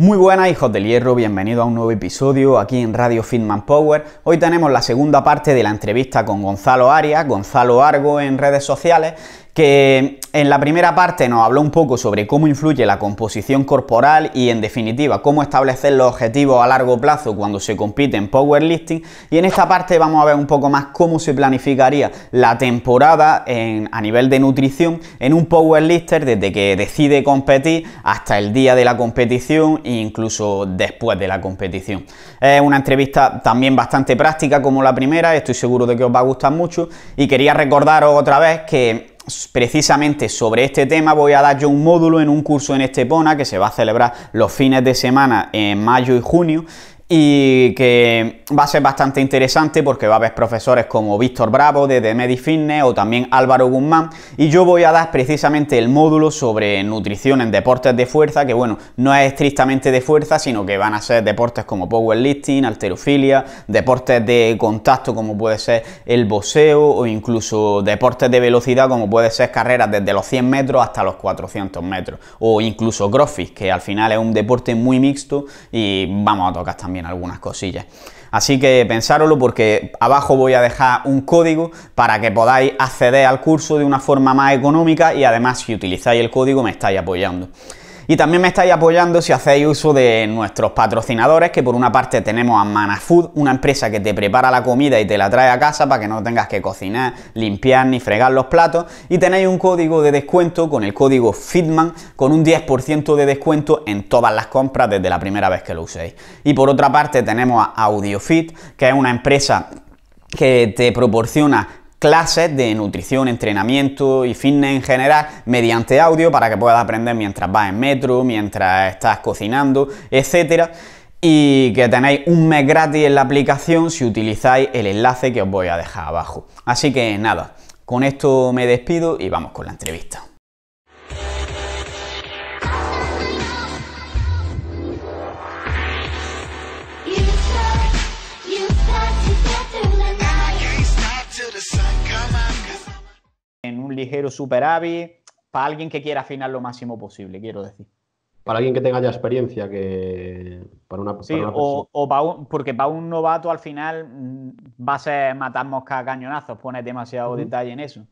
Muy buenas hijos del hierro, bienvenido a un nuevo episodio aquí en Radio Fitman Power. Hoy tenemos la segunda parte de la entrevista con Gonzalo Arias, Gonzalo Argo en redes sociales, que en la primera parte nos habló un poco sobre cómo influye la composición corporal y en definitiva cómo establecer los objetivos a largo plazo cuando se compite en powerlifting y en esta parte vamos a ver un poco más cómo se planificaría la temporada en, a nivel de nutrición en un powerlifter desde que decide competir hasta el día de la competición e incluso después de la competición. Es una entrevista también bastante práctica como la primera, estoy seguro de que os va a gustar mucho y quería recordaros otra vez que precisamente sobre este tema voy a dar yo un módulo en un curso en Estepona que se va a celebrar los fines de semana en mayo y junio y que va a ser bastante interesante porque va a haber profesores como Víctor Bravo de The o también Álvaro Guzmán y yo voy a dar precisamente el módulo sobre nutrición en deportes de fuerza que bueno, no es estrictamente de fuerza sino que van a ser deportes como powerlifting, alterofilia, deportes de contacto como puede ser el boxeo o incluso deportes de velocidad como puede ser carreras desde los 100 metros hasta los 400 metros o incluso crossfit que al final es un deporte muy mixto y vamos a tocar también algunas cosillas. Así que pensároslo porque abajo voy a dejar un código para que podáis acceder al curso de una forma más económica y además si utilizáis el código me estáis apoyando. Y también me estáis apoyando si hacéis uso de nuestros patrocinadores, que por una parte tenemos a Manafood, una empresa que te prepara la comida y te la trae a casa para que no tengas que cocinar, limpiar ni fregar los platos. Y tenéis un código de descuento con el código FITMAN con un 10% de descuento en todas las compras desde la primera vez que lo uséis. Y por otra parte tenemos a AudioFit, que es una empresa que te proporciona clases de nutrición, entrenamiento y fitness en general mediante audio para que puedas aprender mientras vas en metro, mientras estás cocinando, etcétera. Y que tenéis un mes gratis en la aplicación si utilizáis el enlace que os voy a dejar abajo. Así que nada, con esto me despido y vamos con la entrevista. en un ligero superávit para alguien que quiera afinar lo máximo posible, quiero decir. Para alguien que tenga ya experiencia, que para una, sí, o, porque para un novato al final mm, va a ser matar mosca a cañonazos, pones demasiado detalle en eso.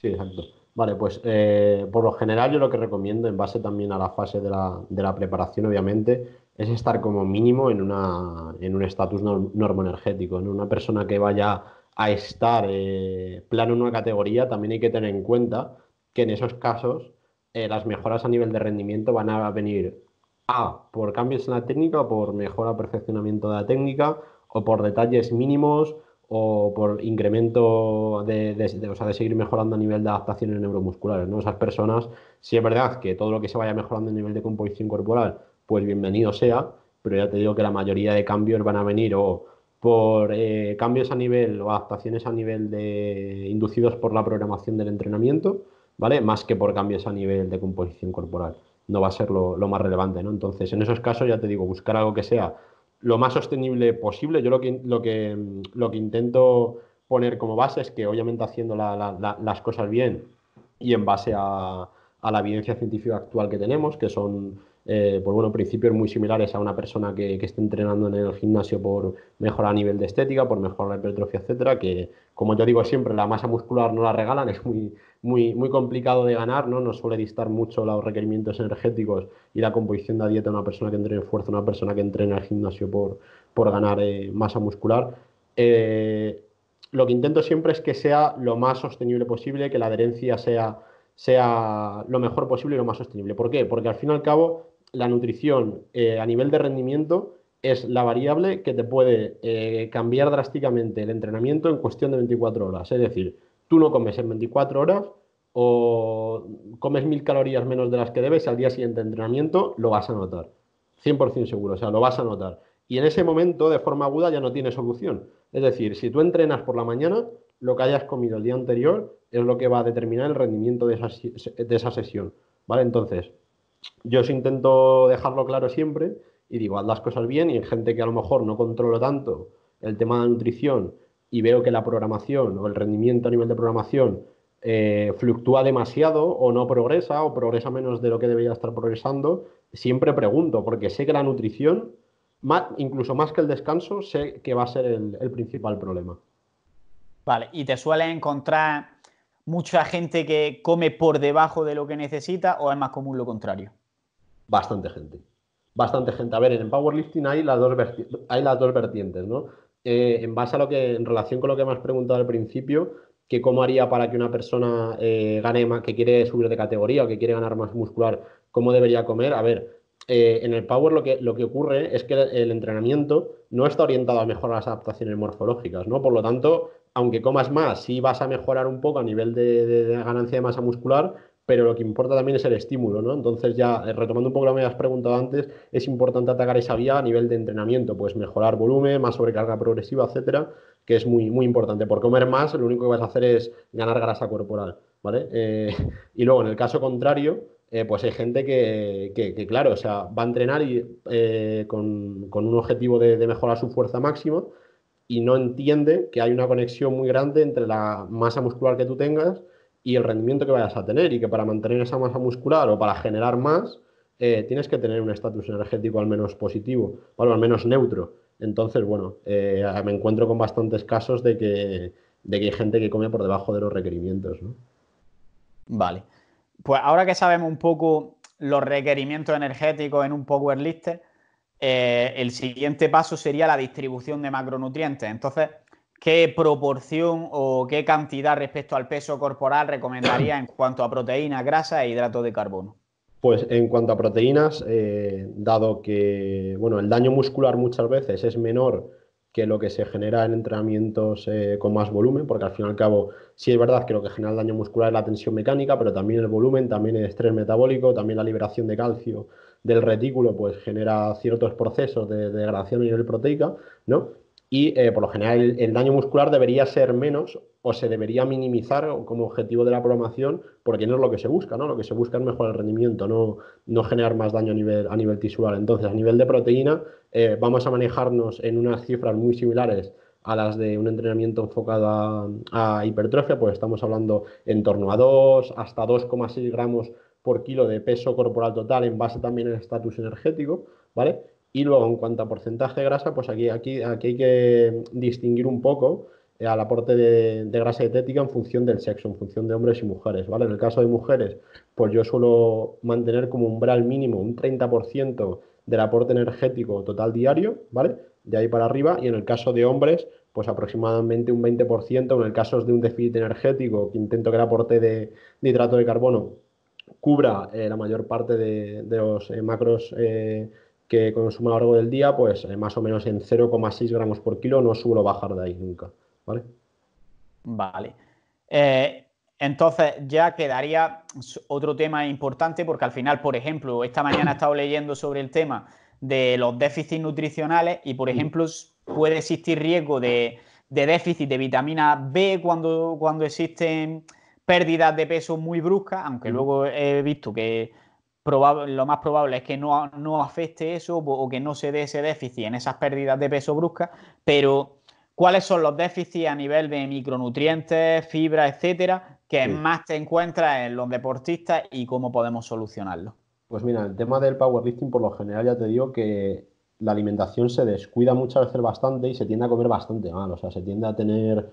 Sí, exacto. Vale, pues eh, por lo general yo lo que recomiendo, en base también a la fase de la, preparación, obviamente, es estar como mínimo en, una, en un estatus normoenergético, en una persona que vaya a estar eh, plano en una categoría, también hay que tener en cuenta que en esos casos eh, las mejoras a nivel de rendimiento van a venir A, por cambios en la técnica, por mejora, perfeccionamiento de la técnica, o por detalles mínimos, o por incremento de, de seguir mejorando a nivel de adaptaciones neuromusculares. ¿no? Esas personas, si es verdad que todo lo que se vaya mejorando a nivel de composición corporal, pues bienvenido sea, pero ya te digo que la mayoría de cambios van a venir o por eh, cambios a nivel o adaptaciones a nivel de inducidos por la programación del entrenamiento, ¿vale? Más que por cambios a nivel de composición corporal. No va a ser lo, más relevante, ¿no? Entonces, en esos casos, ya te digo, buscar algo que sea lo más sostenible posible. Yo lo que, lo que, mm, lo que intento poner como base es que, obviamente, haciendo las cosas bien y en base a la evidencia científica actual que tenemos, que son eh, pues bueno, principios muy similares a una persona que, que, esté entrenando en el gimnasio por mejorar a nivel de estética, por mejorar la hipertrofia, etcétera, que como yo digo siempre, la masa muscular no la regalan, es muy, muy, muy complicado de ganar, ¿no? Nos suele distar mucho los requerimientos energéticos y la composición de la dieta de una persona que entrena en fuerza, una persona que entrena en el gimnasio por, por ganar eh, masa muscular. Eh, lo que intento siempre es que sea lo más sostenible posible, que la adherencia sea sea lo mejor posible y lo más sostenible. ¿Por qué? Porque al fin y al cabo la nutrición eh, a nivel de rendimiento es la variable que te puede eh, cambiar drásticamente el entrenamiento en cuestión de 24 horas. Es decir, tú no comes en 24 horas o comes mil calorías menos de las que debes al día siguiente de entrenamiento, lo vas a notar. 100% seguro, o sea, lo vas a notar. Y en ese momento, de forma aguda, ya no tiene solución. Es decir, si tú entrenas por la mañana, lo que hayas comido el día anterior es lo que va a determinar el rendimiento de esa, de esa sesión. ¿Vale? Entonces, yo os intento dejarlo claro siempre y digo, haz las cosas bien y en gente que a lo mejor no controla tanto el tema de la nutrición y veo que la programación o el rendimiento a nivel de programación eh, fluctúa demasiado o no progresa o progresa menos de lo que debería estar progresando, siempre pregunto, porque sé que la nutrición, más, incluso más que el descanso, sé que va a ser el, el principal problema. Vale, y te suele encontrar mucha gente que come por debajo de lo que necesita o es más común lo contrario? Bastante gente. Bastante gente. A ver, en powerlifting hay las dos, hay las dos vertientes, ¿no? Eh, en base a lo que, en relación con lo que me has preguntado al principio, que cómo haría para que una persona eh, gane más, que quiere subir de categoría o que quiere ganar más muscular, cómo debería comer. A ver, eh, en el Power lo que, lo que ocurre es que el entrenamiento no está orientado a mejorar las adaptaciones morfológicas, ¿no? Por lo tanto, aunque comas más, sí vas a mejorar un poco a nivel de, ganancia de masa muscular, pero lo que importa también es el estímulo, ¿no? Entonces ya, eh, retomando un poco lo que me has preguntado antes, es importante atacar esa vía a nivel de entrenamiento, pues mejorar volumen, más sobrecarga progresiva, etcétera, que es muy, muy importante. Por comer más, lo único que vas a hacer es ganar grasa corporal, ¿vale? Eh, y luego, en el caso contrario, eh, pues hay gente que, claro, o sea, va a entrenar con, un objetivo de mejorar su fuerza máxima, y no entiende que hay una conexión muy grande entre la masa muscular que tú tengas y el rendimiento que vayas a tener y que para mantener esa masa muscular o para generar más eh, tienes que tener un estatus energético al menos positivo, o al menos neutro. Entonces, bueno, eh, me encuentro con bastantes casos de que, de que hay gente que come por debajo de los requerimientos. Vale. Pues ahora que sabemos un poco los requerimientos energéticos en un power list eh, el siguiente paso sería la distribución de macronutrientes. Entonces, ¿qué proporción o qué cantidad respecto al peso corporal recomendaría en cuanto a proteínas, grasas e hidratos de carbono? Pues en cuanto a proteínas, eh, dado que bueno, el daño muscular muchas veces es menor que lo que se genera en entrenamientos eh, con más volumen, porque al fin y al cabo sí es verdad que lo que genera el daño muscular es la tensión mecánica, pero también el volumen, también el estrés metabólico, también la liberación de calcio del retículo pues genera ciertos procesos de, degradación a nivel proteica, ¿no? Y eh, por lo general el, daño muscular debería ser menos o se debería minimizar como objetivo de la programación, porque no es lo que se busca, ¿no? Lo que se busca es mejorar el rendimiento, no, no generar más daño a nivel, a nivel tisular. Entonces, a nivel de proteína, eh, vamos a manejarnos en unas cifras muy similares a las de un entrenamiento enfocado a, a hipertrofia, pues estamos hablando en torno a 2 hasta 2,6 gramos por kilo de peso corporal total en base también al estatus energético, ¿vale? Y luego, en cuanto a porcentaje de grasa, pues aquí, aquí, aquí hay que distinguir un poco eh, al aporte de, grasa dietética en función del sexo, en función de hombres y mujeres, ¿vale? En el caso de mujeres, pues yo suelo mantener como umbral mínimo un 30% del aporte energético total diario, ¿vale? De ahí para arriba, y en el caso de hombres, pues aproximadamente un 20%, en el caso de un déficit energético, que intento que el aporte de hidrato de carbono cubra eh, la mayor parte de, los eh, macros eh, que consumo a lo largo del día, pues más o menos en 0,6 gramos por kilo no suelo bajar de ahí nunca, ¿vale? Vale. entonces ya quedaría otro tema importante porque al final, por ejemplo, esta mañana he estado leyendo sobre el tema de los déficits nutricionales y, por ejemplo, puede existir riesgo de, déficit de vitamina B cuando, cuando existen pérdidas de peso muy bruscas, aunque mm. luego he visto que lo más probable es que no, afecte eso o que no se dé ese déficit en esas pérdidas de peso bruscas, pero cuáles son los déficits a nivel de micronutrientes, fibra, etcétera, que más te encuentras en los deportistas y cómo podemos solucionarlo. Pues mira, el tema del powerlifting por lo general ya te digo que la alimentación se descuida muchas veces bastante y se tiende a comer bastante mal, o sea, se tiende a tener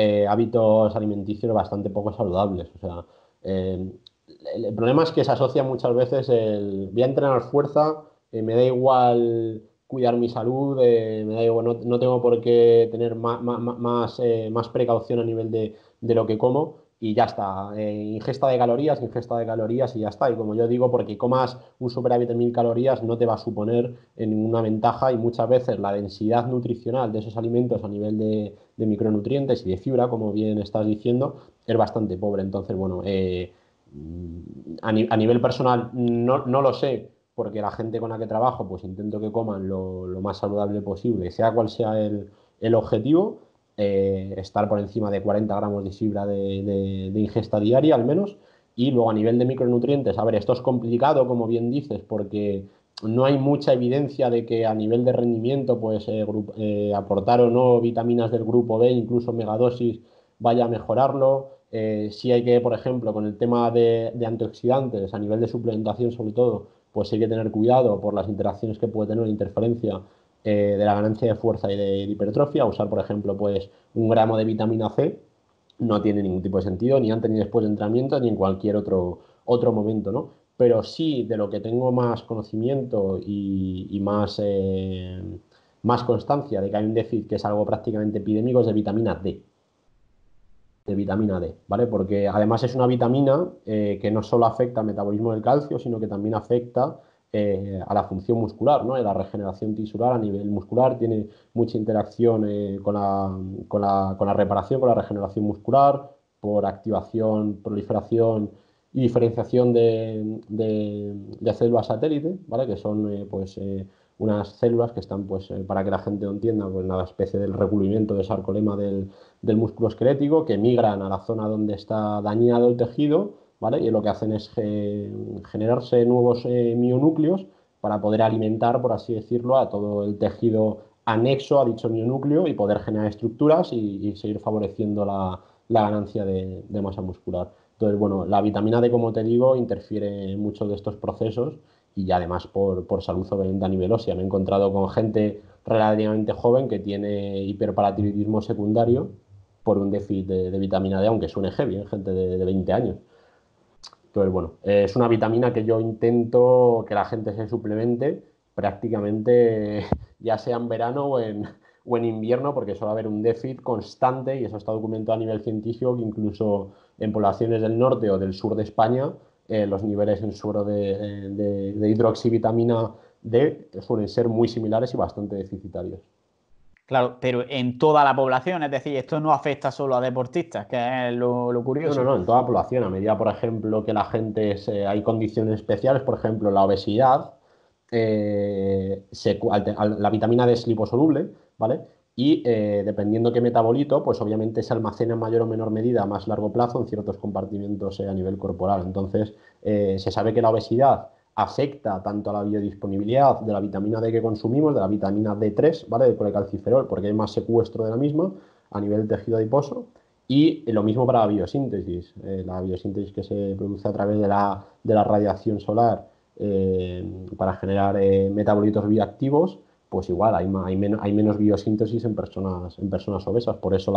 eh, hábitos alimenticios bastante poco saludables. O sea, eh, el, problema es que se asocia muchas veces el voy a entrenar fuerza, eh, me da igual cuidar mi salud, me da no, tengo por qué tener más, precaución a nivel de lo que como, y ya está. Eh, ingesta de calorías, ingesta de calorías y ya está. Y como yo digo, porque comas un superávit de mil calorías no te va a suponer ninguna ventaja y muchas veces la densidad nutricional de esos alimentos a nivel de, micronutrientes y de fibra, como bien estás diciendo, es bastante pobre. Entonces, bueno, eh, mm, a, nivel personal no, lo sé, porque la gente con la que trabajo, pues intento que coman lo, más saludable posible, sea cual sea el, el objetivo eh, estar por encima de 40 gramos de fibra de, ingesta diaria al menos. Y luego a nivel de micronutrientes, a ver, esto es complicado, como bien dices, porque no hay mucha evidencia de que a nivel de rendimiento, pues eh, eh, aportar o no vitaminas del grupo B, incluso megadosis, vaya a mejorarlo. si hay que, por ejemplo, con el tema de, de antioxidantes, a nivel de suplementación sobre todo, pues hay que tener cuidado por las interacciones que puede tener la interferencia eh, de la ganancia de fuerza y de, hipertrofia, usar, por ejemplo, pues un gramo de vitamina C no tiene ningún tipo de sentido, ni antes ni después de entrenamiento, ni en cualquier otro, otro momento, Pero sí, de lo que tengo más conocimiento y, más, eh, más constancia de que hay un déficit que es algo prácticamente epidémico es de vitamina D de vitamina D, ¿vale? Porque además es una vitamina eh, que no solo afecta al metabolismo del calcio, sino que también afecta eh, a la función muscular, ¿no? la regeneración tisular a nivel muscular, tiene mucha interacción eh, con, la, reparación, con la regeneración muscular, por activación, proliferación y diferenciación de, células satélite, que son eh, pues, unas células que están, pues, para que la gente lo entienda, pues una especie del recubrimiento de sarcolema del, del músculo esquelético, que migran a la zona donde está dañado el tejido, y lo que hacen es eh, generarse nuevos eh, mionúcleos para poder alimentar, por así decirlo, a todo el tejido anexo a dicho mionúcleo y poder generar estructuras y, seguir favoreciendo la, ganancia de, masa muscular. Entonces, bueno, la vitamina D, como te digo, interfiere en muchos de estos procesos y además por, salud o a nivel ósea. Me he encontrado con gente relativamente joven que tiene hiperparatiroidismo secundario por un déficit de, vitamina D, aunque suene heavy, ¿eh? gente de 20 años bueno, es una vitamina que yo intento que la gente se suplemente prácticamente ya sea en verano o en, invierno, porque suele haber un déficit constante y eso está documentado a nivel científico, que incluso en poblaciones del norte o del sur de España, eh, los niveles en suero eh, de, de hidroxivitamina D suelen ser muy similares y bastante deficitarios. Claro, pero en toda la población, es decir, esto no afecta solo a deportistas, que es lo, curioso. No, no, en toda la población. A medida, por ejemplo, que la gente hay condiciones especiales, por ejemplo, la obesidad, eh, la vitamina D es liposoluble, ¿vale? Y eh, dependiendo qué metabolito, pues obviamente se almacena en mayor o menor medida a más largo plazo en ciertos compartimientos eh, a nivel corporal. Entonces, se sabe que la obesidad afecta tanto a la biodisponibilidad de la vitamina D que consumimos, de la vitamina D3, ¿vale? Del colecalciferol, porque hay más secuestro de la misma a nivel del tejido adiposo. Y lo mismo para la biosíntesis, eh, la biosíntesis que se produce a través de la, radiación solar eh, para generar eh, metabolitos bioactivos, pues igual hay, hay, menos biosíntesis en personas, en personas obesas. Por eso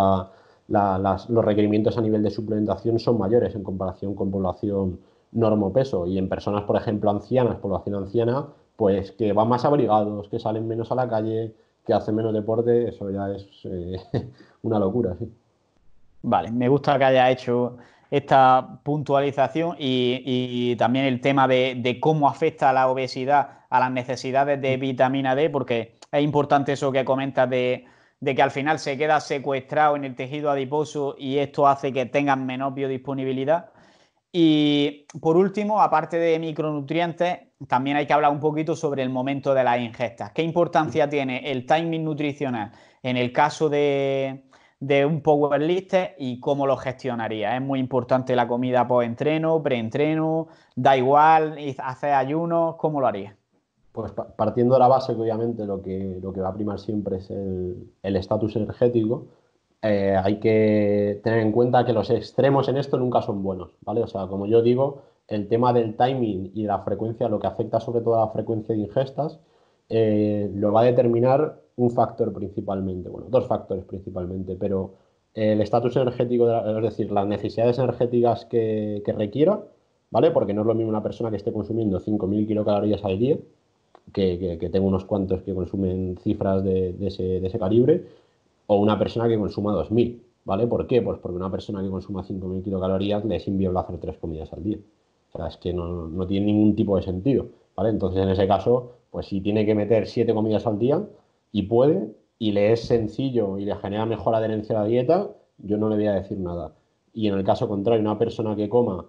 los requerimientos a nivel de suplementación son mayores en comparación con población normopeso y en personas, por ejemplo, ancianas, población anciana, pues que van más abrigados, que salen menos a la calle, que hacen menos deporte, eso ya es eh, una locura, Vale, me gusta que haya hecho esta puntualización y, también el tema de, cómo afecta la obesidad a las necesidades de vitamina D, porque es importante eso que comentas de, que al final se queda secuestrado en el tejido adiposo y esto hace que tengan menos biodisponibilidad. Y por último, aparte de micronutrientes, también hay que hablar un poquito sobre el momento de las ingestas. ¿Qué importancia tiene el timing nutricional en el caso de, de un powerlifter y cómo lo gestionaría? Es muy importante la comida post-entreno, pre-entreno, da igual, hace ayunos, ¿cómo lo haría? Pues partiendo de la base que obviamente lo que, va a primar siempre es el estatus energético eh, hay que tener en cuenta que los extremos en esto nunca son buenos, ¿vale? O sea, como yo digo, el tema del timing y la frecuencia, lo que afecta sobre todo a la frecuencia de ingestas, eh, lo va a determinar un factor principalmente, bueno, dos factores principalmente, pero el estatus energético, es decir, las necesidades energéticas que, requiera, ¿vale? Porque no es lo mismo una persona que esté consumiendo 5.000 kilocalorías al día, que, tengo unos cuantos que consumen cifras de ese calibre, o una persona que consuma 2000, ¿vale? ¿Por qué? Pues porque una persona que consuma 5000 kilocalorías le es inviable hacer tres comidas al día. O sea, es que no, tiene ningún tipo de sentido, ¿vale? Entonces, en ese caso, pues si tiene que meter siete comidas al día y puede, y le es sencillo y le genera mejor adherencia a la dieta, yo no le voy a decir nada. Y en el caso contrario, una persona que coma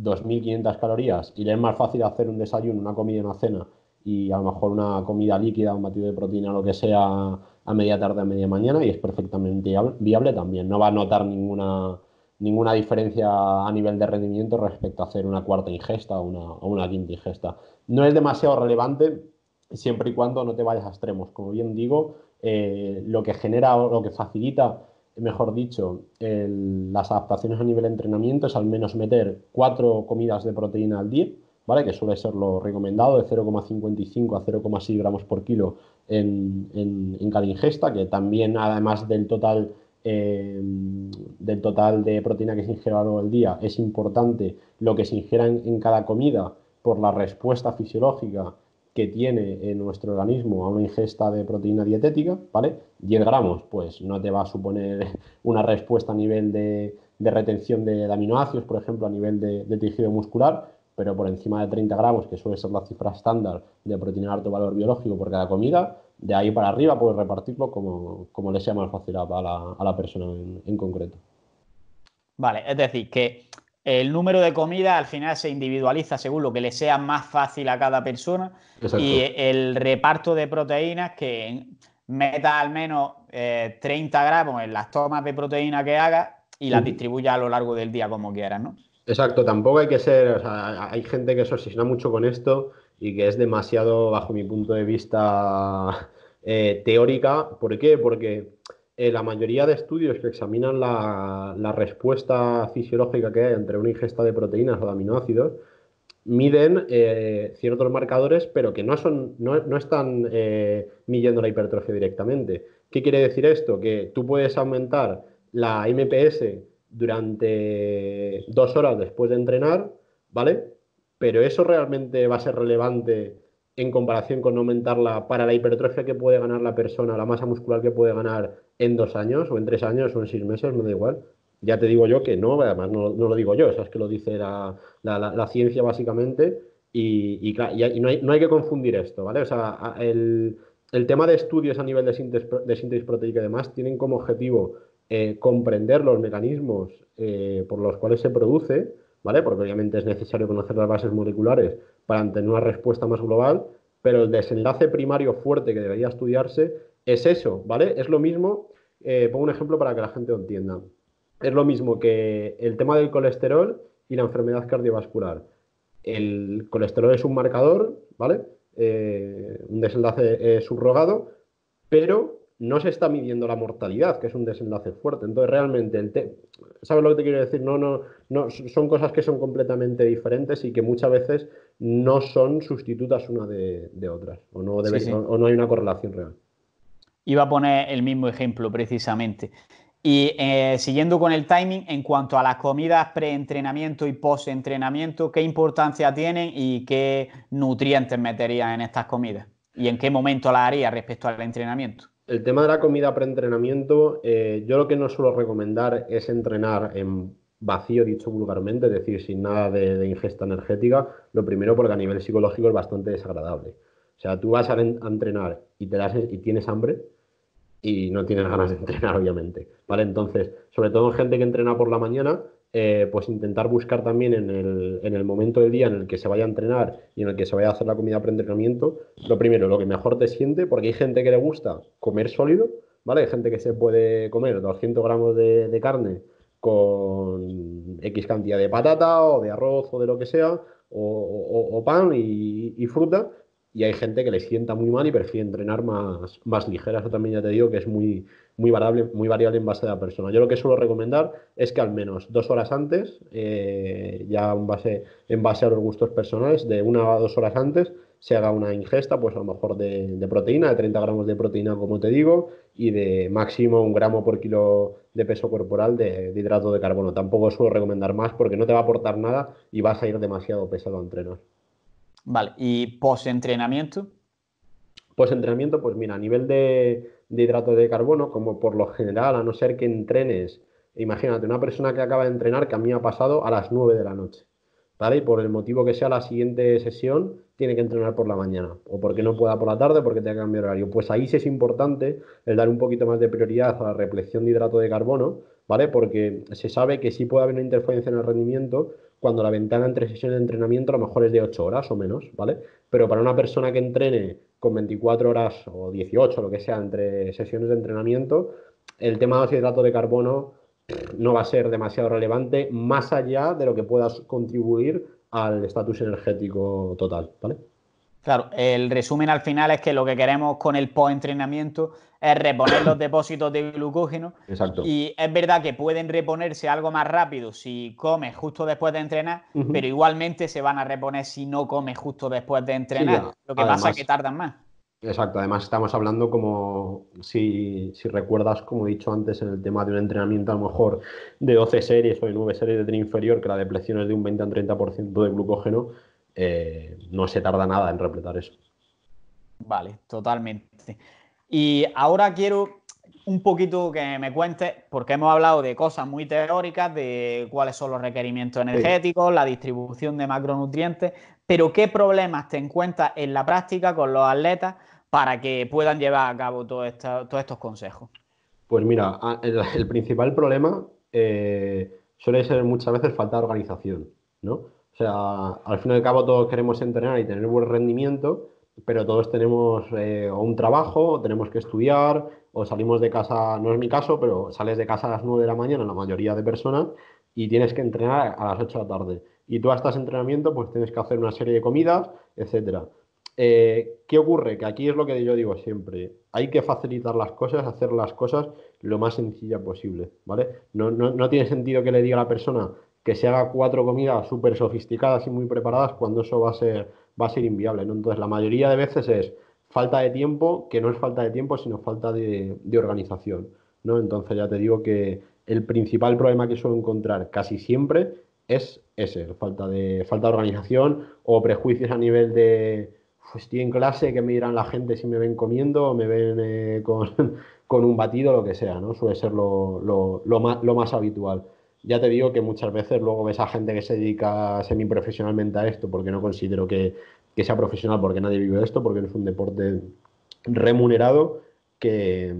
2.500 calorías y le es más fácil hacer un desayuno, una comida en una cena y a lo mejor una comida líquida, un batido de proteína, lo que sea, a media tarde, a media mañana y es perfectamente viable también. No va a notar ninguna, ninguna diferencia a nivel de rendimiento respecto a hacer una cuarta ingesta o una, quinta ingesta. No es demasiado relevante siempre y cuando no te vayas a extremos. Como bien digo, eh, lo que genera o lo que facilita, mejor dicho, las adaptaciones a nivel de entrenamiento es al menos meter cuatro comidas de proteína al día ¿vale? que suele ser lo recomendado, de 0,55 a 0,6 gramos por kilo en, cada ingesta, que también además del total, eh, del total de proteína que se ingiere todo el día, es importante lo que se ingiera en, cada comida por la respuesta fisiológica que tiene en nuestro organismo a una ingesta de proteína dietética, ¿vale? 10 gramos, pues no te va a suponer una respuesta a nivel de, retención de, aminoácidos, por ejemplo, a nivel de, tejido muscular, pero por encima de 30 gramos, que suele ser la cifra estándar de proteína de alto valor biológico por cada comida, de ahí para arriba puedes repartirlo como, le sea más fácil a la, persona en, concreto. Vale, es decir, que el número de comidas al final se individualiza según lo que le sea más fácil a cada persona y el reparto de proteínas que meta al menos 30 eh, gramos en las tomas de proteína que haga y las distribuya a lo largo del día como quieras, ¿no? Exacto, tampoco hay que ser, hay gente que se obsesiona mucho con esto y que es demasiado, bajo mi punto de vista, eh, teórica. ¿Por qué? Porque eh, la mayoría de estudios que examinan la, respuesta fisiológica que hay entre una ingesta de proteínas o de aminoácidos miden eh, ciertos marcadores, pero que no, son, no, no están midiendo la hipertrofia directamente. ¿Qué quiere decir esto? Que tú puedes aumentar la MPS durante dos horas después de entrenar, ¿vale? Pero eso realmente va a ser relevante en comparación con aumentarla para la hipertrofia que puede ganar la persona, la masa muscular que puede ganar en dos años o en tres años o en seis meses, me da igual. Ya te digo yo que no, además no, lo digo yo, es que lo dice la, ciencia básicamente y, no, hay, que confundir esto, ¿vale? O sea, el, tema de estudios a nivel de síntesis, de síntesis proteica y demás tienen como objetivo eh, comprender los mecanismos eh, por los cuales se produce, ¿vale? Porque obviamente es necesario conocer las bases moleculares para tener una respuesta más global, pero el desenlace primario fuerte que debería estudiarse es eso, ¿vale? Es lo mismo, eh, pongo un ejemplo para que la gente lo entienda. Es lo mismo que el tema del colesterol y la enfermedad cardiovascular. El colesterol es un marcador, ¿vale? un desenlace subrogado, pero no se está midiendo la mortalidad, que es un desenlace fuerte. Entonces, realmente, el ¿sabes lo que te quiero decir? No, no, no, son cosas que son completamente diferentes y que muchas veces no son sustitutas una de, otras, o no, no hay una correlación real. Iba a poner el mismo ejemplo, precisamente. Y eh, siguiendo con el timing, en cuanto a las comidas pre-entrenamiento y post-entrenamiento, ¿qué importancia tienen y qué nutrientes meterían en estas comidas? ¿Y en qué momento las haría respecto al entrenamiento? El tema de la comida preentrenamiento, entrenamiento eh, yo lo que no suelo recomendar es entrenar en vacío, dicho vulgarmente, es decir, sin nada de, ingesta energética, lo primero porque a nivel psicológico es bastante desagradable. O sea, tú vas a, entrenar y, te das, y tienes hambre y no tienes ganas de entrenar, obviamente. ¿Vale? Entonces, sobre todo gente que entrena por la mañana, eh, pues intentar buscar también en el, momento del día en el que se vaya a entrenar y en el que se vaya a hacer la comida preentrenamiento, entrenamiento lo primero, lo que mejor te siente, porque hay gente que le gusta comer sólido, ¿vale? Hay gente que se puede comer 200 gramos de, carne con X cantidad de patata o de arroz o de lo que sea, o, pan y fruta, y hay gente que le sienta muy mal y prefiere entrenar más, más ligera. Eso también ya te digo que es muy, muy, variable, muy variable en base a la persona. Yo lo que suelo recomendar es que al menos dos horas antes, eh, ya en base, en base a los gustos personales, de una a dos horas antes se haga una ingesta, pues a lo mejor de, proteína, de 30 gramos de proteína, como te digo, y de máximo un gramo por kilo de peso corporal de, de hidrato de carbono. Tampoco suelo recomendar más porque no te va a aportar nada y vas a ir demasiado pesado a entrenar. Vale, ¿y post-entrenamiento? Post-entrenamiento, pues mira, a nivel de, hidrato de carbono, como por lo general, a no ser que entrenes, imagínate, una persona que acaba de entrenar, que a mí me ha pasado a las 9 de la noche, ¿vale? Y por el motivo que sea la siguiente sesión, tiene que entrenar por la mañana, o porque no pueda por la tarde, porque tenga que cambiar horario. Pues ahí sí es importante el dar un poquito más de prioridad a la reflexión de hidrato de carbono, ¿vale? Porque se sabe que sí puede haber una interferencia en el rendimiento cuando la ventana entre sesiones de entrenamiento a lo mejor es de 8 horas o menos, ¿vale? Pero para una persona que entrene con 24 horas o 18, lo que sea, entre sesiones de entrenamiento, el tema de los hidratos de carbono no va a ser demasiado relevante más allá de lo que puedas contribuir al estatus energético total, ¿vale? Claro, el resumen al final es que lo que queremos con el post-entrenamiento es reponer los depósitos de glucógeno. Exacto. Y es verdad que pueden reponerse algo más rápido si comes justo después de entrenar, pero igualmente se van a reponer si no comes justo después de entrenar. lo que pasa es que tardan más. Exacto, además estamos hablando como, si, recuerdas, como he dicho antes, en el tema de un entrenamiento a lo mejor de 12 series o de 9 series de tren inferior, que la depresión es de un 20 a un 30% de glucógeno eh, no se tarda nada en repletar eso. Vale, totalmente. Y ahora quiero un poquito que me cuentes, porque hemos hablado de cosas muy teóricas, de cuáles son los requerimientos energéticos, la distribución de macronutrientes, pero ¿qué problemas te encuentras en la práctica con los atletas para que puedan llevar a cabo todo todos estos consejos? Pues mira, el, principal problema eh, suele ser muchas veces falta de organización, ¿no? O sea, al fin y al cabo todos queremos entrenar y tener buen rendimiento, pero todos tenemos eh, un trabajo, o tenemos que estudiar, o salimos de casa, no es mi caso, pero sales de casa a las 9 de la mañana, la mayoría de personas, y tienes que entrenar a las 8 de la tarde. Y tú a entrenamiento, pues tienes que hacer una serie de comidas, etc. Eh, ¿Qué ocurre? Que aquí es lo que yo digo siempre. Hay que facilitar las cosas, hacer las cosas lo más sencilla posible, ¿vale? No, no tiene sentido que le diga a la persona que se haga cuatro comidas súper sofisticadas y muy preparadas cuando eso va a ser, va a ser inviable. Entonces, la mayoría de veces es falta de tiempo, que no es falta de tiempo, sino falta de, organización. Entonces, ya te digo que el principal problema que suelo encontrar casi siempre es ese, falta de, falta organización o prejuicios a nivel de, pues estoy en clase, que me dirán la gente si me ven comiendo o me ven eh, con, un batido, lo que sea, ¿no? Suele ser lo, más, lo más habitual ya te digo que muchas veces luego ves a gente que se dedica semiprofesionalmente a esto, porque no considero que, sea profesional, porque nadie vive esto, porque no es un deporte remunerado que,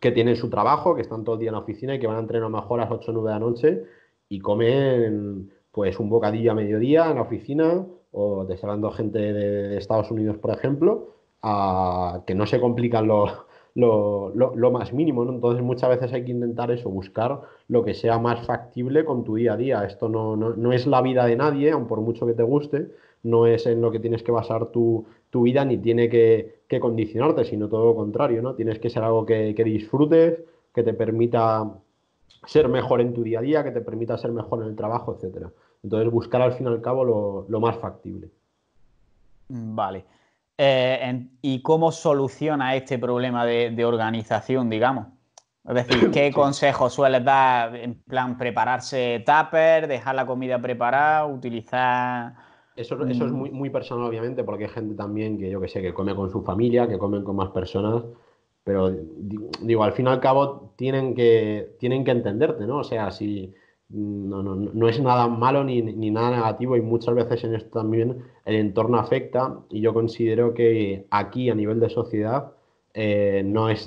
que tienen su trabajo, que están todo el día en la oficina y que van a entrenar mejor a las 8 o 9 de la noche y comen pues un bocadillo a mediodía en la oficina o te gente de, Estados Unidos, por ejemplo, a que no se complican los, lo, más mínimo, ¿no? Entonces muchas veces hay que intentar eso, buscar lo que sea más factible con tu día a día. Esto no, es la vida de nadie, aun por mucho que te guste, no es en lo que tienes que basar tu, vida ni tiene que, condicionarte, sino todo lo contrario, ¿no? Tienes que ser algo que, disfrutes, que te permita ser mejor en tu día a día, que te permita ser mejor en el trabajo, etcétera. Entonces, buscar al fin y al cabo lo más factible. Vale. Eh, y cómo soluciona este problema de, organización, digamos. Es decir, ¿qué consejos sueles dar en plan prepararse tupper, dejar la comida preparada, utilizar... Eso, eso es muy, muy personal, obviamente, porque hay gente también que yo que sé, que come con su familia, que comen con más personas, pero digo, al fin y al cabo tienen que, tienen que entenderte, ¿no? O sea, si, no, no, no es nada malo ni, ni, nada negativo y muchas veces en esto también el entorno afecta y yo considero que aquí a nivel de sociedad eh, no, hay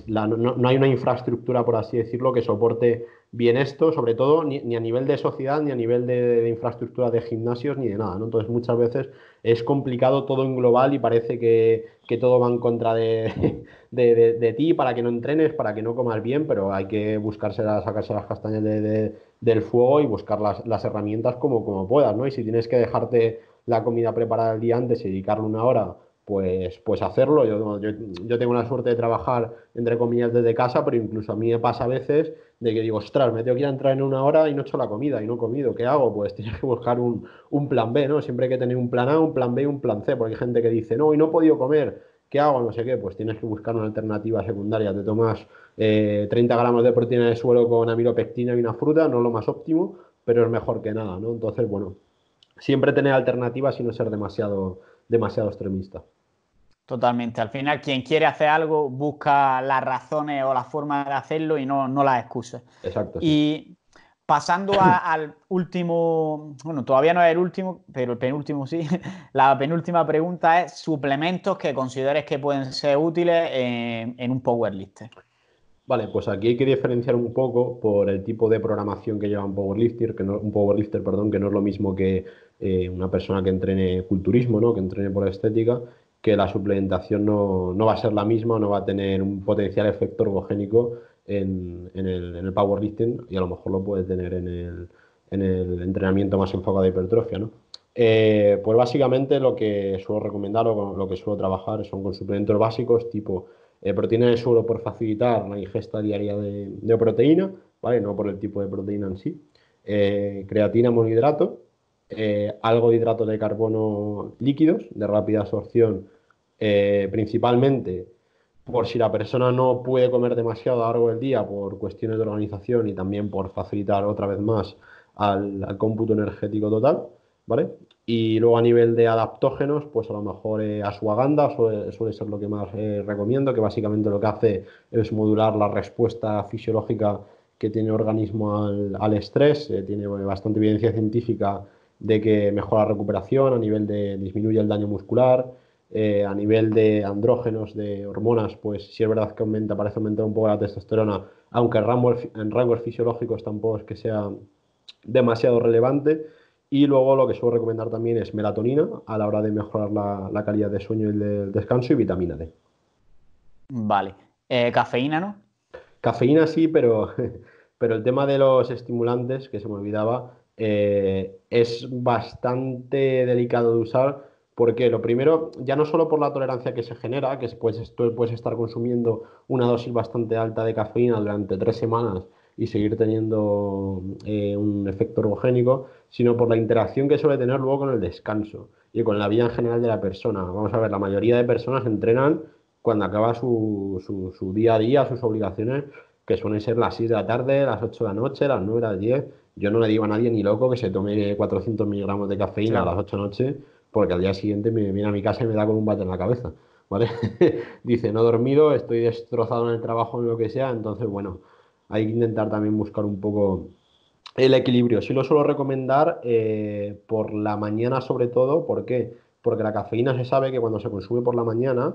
una infraestructura, por así decirlo, que soporte bien esto, sobre todo ni, a nivel de sociedad, ni a nivel de, infraestructura de gimnasios, ni de nada. ¿no? Entonces, muchas veces es complicado todo en global y parece que, todo va en contra de, ti para que no entrenes, para que no comas bien, pero hay que buscarse sacarse las castañas del fuego y buscar las, herramientas como, como puedas. ¿no? Y si tienes que dejarte la comida preparada el día antes y dedicarle una hora pues, pues hacerlo. Yo, tengo la suerte de trabajar, entre comillas, desde casa, pero incluso a mí me pasa a veces de que digo, ostras, me tengo que ir a entrar en una hora y no he hecho la comida y no he comido, ¿qué hago? Pues tienes que buscar un, plan B, ¿no? Siempre hay que tener un plan A, un plan B y un plan C, porque hay gente que dice, no, y no he podido comer, ¿qué hago? No sé qué, pues tienes que buscar una alternativa secundaria, te tomas 30 eh, gramos de proteína de suelo con amilopectina y una fruta, no es lo más óptimo, pero es mejor que nada, ¿no? Entonces, bueno, siempre tener alternativas y no ser demasiado, demasiado extremista. Totalmente. Al final, quien quiere hacer algo busca las razones o la forma de hacerlo y no, no las excusas. Exacto. Y pasando al último, bueno, todavía no es el último, pero el penúltimo sí. La penúltima pregunta es: suplementos que consideres que pueden ser útiles en, un powerlifter. Vale, pues aquí hay que diferenciar un poco por el tipo de programación que lleva un powerlifter, que no, un powerlifter, perdón, que no es lo mismo que eh, una persona que entrene culturismo, ¿no? Que entrene por estética que la suplementación no, va a ser la misma, no va a tener un potencial efecto ergogénico en, el, en el powerlifting y a lo mejor lo puede tener en el, entrenamiento más enfocado a hipertrofia, eh, pues básicamente lo que suelo recomendar o lo que suelo trabajar son con suplementos básicos tipo eh, proteína de suelo por facilitar la ingesta diaria de, proteína, No por el tipo de proteína en sí. Eh, creatina, monohidrato, eh, algo de hidrato de carbono líquidos de rápida absorción, eh, principalmente por si la persona no puede comer demasiado a lo largo del día por cuestiones de organización y también por facilitar otra vez más al, cómputo energético total, ¿vale? Y luego a nivel de adaptógenos, pues a lo mejor eh, asuaganda suele, ser lo que más recomiendo, que básicamente lo que hace es modular la respuesta fisiológica que tiene el organismo al, estrés. tiene bastante evidencia científica de que mejora la recuperación, a nivel de disminuye el daño muscular, eh, a nivel de andrógenos, de hormonas, pues sí es verdad que aumenta, parece aumentar un poco la testosterona, aunque en rangos, fisiológicos tampoco es que sea demasiado relevante. Y luego lo que suelo recomendar también es melatonina a la hora de mejorar la, calidad de sueño y del descanso y vitamina D. Vale. Eh, cafeína, ¿no? Cafeína sí, pero, pero el tema de los estimulantes, que se me olvidaba, eh, es bastante delicado de usar porque lo primero, ya no solo por la tolerancia que se genera, que después tú puedes estar consumiendo una dosis bastante alta de cafeína durante tres semanas y seguir teniendo eh, un efecto ergogénico, sino por la interacción que suele tener luego con el descanso y con la vida en general de la persona. Vamos a ver, la mayoría de personas entrenan cuando acaba su, su, día a día, sus obligaciones, que suelen ser las 6 de la tarde, las 8 de la noche, las 9, las 10, yo no le digo a nadie ni loco que se tome 400 miligramos de cafeína a las 8 de noche porque al día siguiente me viene a mi casa y me da con un bate en la cabeza. ¿vale? Dice, no he dormido, estoy destrozado en el trabajo, en lo que sea, entonces bueno, hay que intentar también buscar un poco el equilibrio. Sí lo suelo recomendar eh, por la mañana sobre todo, ¿por qué? Porque la cafeína se sabe que cuando se consume por la mañana